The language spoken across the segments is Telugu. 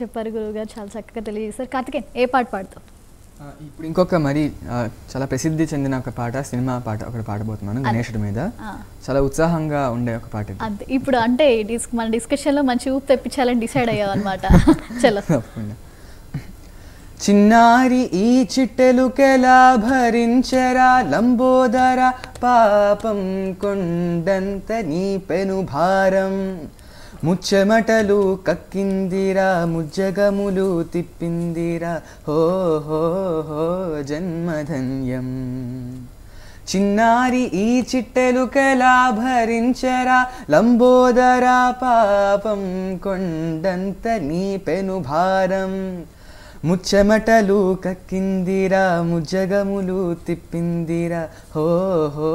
చెప్పారు గురువు గారు చాలా చక్కగా తెలియజేశారు కార్తికేయన్ ఏ పాట పాడుతాం ఇప్పుడు ఇంకొక మరి చాలా ప్రసిద్ధి చెందిన ఒక పాట సినిమా పాట ఒకటి పాడబోతున్నాను గణేషుడి మీద చాలా ఉత్సాహంగా ఉండే ఒక పాట ఇప్పుడు అంటే మన డిస్కషన్లో మంచి ఊపు తెప్పించాలని డిసైడ్ అయ్యాం అనమాట తప్పకుండా చిన్నారి ఈ కెలా భరించరా లంబోదర పాపం కొండంత నీ పెను భారం ముచ్చమటలు కక్కిందిరా ముజ్జగములు తిప్పిందిరా హో హో హో జన్మధన్యం చిన్నారి ఈ కలా భరించరా లంబోదరా పాపం కొండంత నీ పెనుభారం ముచ్చమటలు కక్కిందిరా ముజ్జగములు తిప్పిందిరా హో హో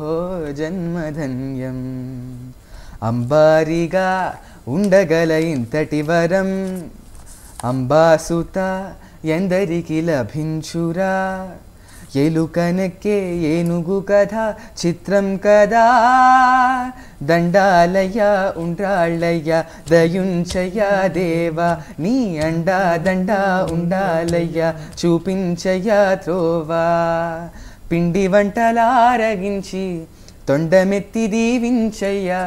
హో జన్మధన్యం అంబారిగా ఉండగల ఇంతటి వరం అంబాసుత ఎందరికి లభించురా ఎలుకనకే ఏనుగు కథ చిత్రం కదా దండాలయ ఉండ్రాళ్ళయ్య దయుంచయ దేవా నీ అండా దండ ఉండాలయ్య చూపించయ త్రోవా పిండి వంటలారగించి తొండమెత్తి దీవించయ్యా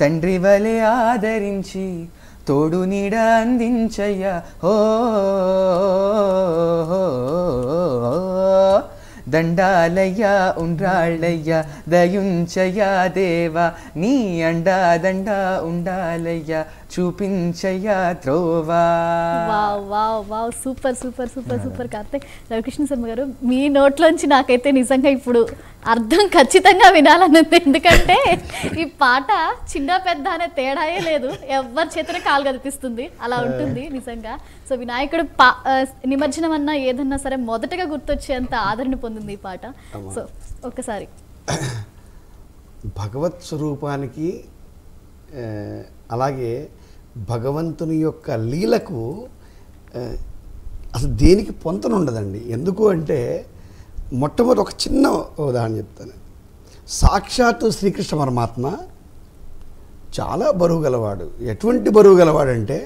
తండ్రి వలె ఆదరించి తోడు నీడ అందించయ్యా హో దండాలయ్యా ఉండ్రాళ్ళయ్యా దయుంచయా దేవా నీ అండా దండా ఉండాలయ్యా చూపించయ్యా త్రోవా wow wow wow super super super super Karthik Ravikrishna Sharma garu మీ నోట్లోంచి నాకైతే నిజంగా ఇప్పుడు అర్థం ఖచ్చితంగా వినాలన్నది ఎందుకంటే ఈ పాట చిన్న పెద్ద అనే తేడాయే లేదు ఎవరి చేతనే కాలు కనిపిస్తుంది అలా ఉంటుంది నిజంగా సో వినాయకుడు పా నిమజ్జనం అన్నా ఏదన్నా సరే మొదటగా గుర్తొచ్చేంత ఆదరణ పొందుతుంది బాగుంది ఈ పాట సో ఒకసారి భగవత్ స్వరూపానికి అలాగే భగవంతుని యొక్క లీలకు అసలు దేనికి పొంతన ఉండదండి ఎందుకు అంటే మొట్టమొదటి ఒక చిన్న ఉదాహరణ చెప్తాను సాక్షాత్తు శ్రీకృష్ణ పరమాత్మ చాలా బరువు గలవాడు ఎటువంటి బరువు గలవాడంటే